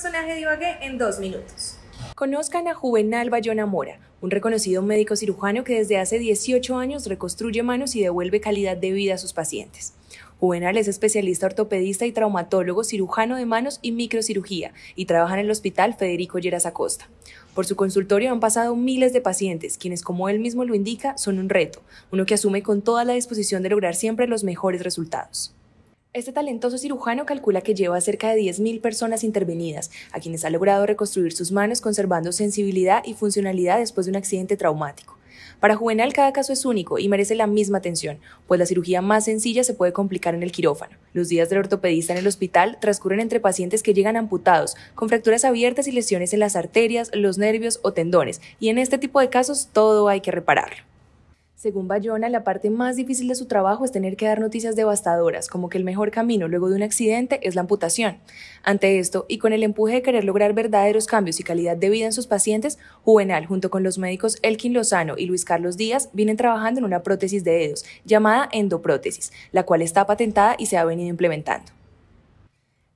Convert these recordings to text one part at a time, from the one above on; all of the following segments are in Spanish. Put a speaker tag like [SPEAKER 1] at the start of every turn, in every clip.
[SPEAKER 1] personaje de Ibagué en dos minutos. Conozcan a Juvenal Bayona Mora, un reconocido médico cirujano que desde hace 18 años reconstruye manos y devuelve calidad de vida a sus pacientes. Juvenal es especialista ortopedista y traumatólogo, cirujano de manos y microcirugía, y trabaja en el Hospital Federico Lleras Acosta. Por su consultorio han pasado miles de pacientes, quienes, como él mismo lo indica, son un reto, uno que asume con toda la disposición de lograr siempre los mejores resultados. Este talentoso cirujano calcula que lleva a cerca de 10.000 personas intervenidas, a quienes ha logrado reconstruir sus manos conservando sensibilidad y funcionalidad después de un accidente traumático. Para Juvenal cada caso es único y merece la misma atención, pues la cirugía más sencilla se puede complicar en el quirófano. Los días del ortopedista en el hospital transcurren entre pacientes que llegan amputados, con fracturas abiertas y lesiones en las arterias, los nervios o tendones, y en este tipo de casos todo hay que repararlo. Según Bayona, la parte más difícil de su trabajo es tener que dar noticias devastadoras, como que el mejor camino luego de un accidente es la amputación. Ante esto, y con el empuje de querer lograr verdaderos cambios y calidad de vida en sus pacientes, Juvenal, junto con los médicos Elkin Lozano y Luis Carlos Díaz, vienen trabajando en una prótesis de dedos, llamada endoprótesis, la cual está patentada y se ha venido implementando.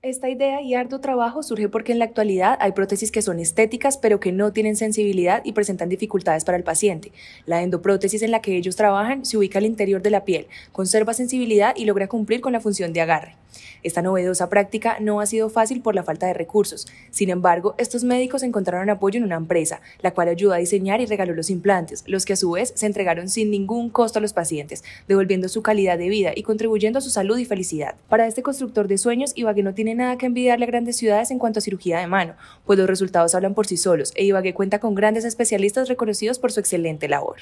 [SPEAKER 1] Esta idea y arduo trabajo surge porque en la actualidad hay prótesis que son estéticas pero que no tienen sensibilidad y presentan dificultades para el paciente. La endoprótesis en la que ellos trabajan se ubica al interior de la piel, conserva sensibilidad y logra cumplir con la función de agarre. Esta novedosa práctica no ha sido fácil por la falta de recursos. Sin embargo, estos médicos encontraron apoyo en una empresa, la cual ayudó a diseñar y regaló los implantes, los que a su vez se entregaron sin ningún costo a los pacientes, devolviendo su calidad de vida y contribuyendo a su salud y felicidad. Para este constructor de sueños, Ibagué no tiene nada que envidiarle a grandes ciudades en cuanto a cirugía de mano, pues los resultados hablan por sí solos e Ibagué cuenta con grandes especialistas reconocidos por su excelente labor.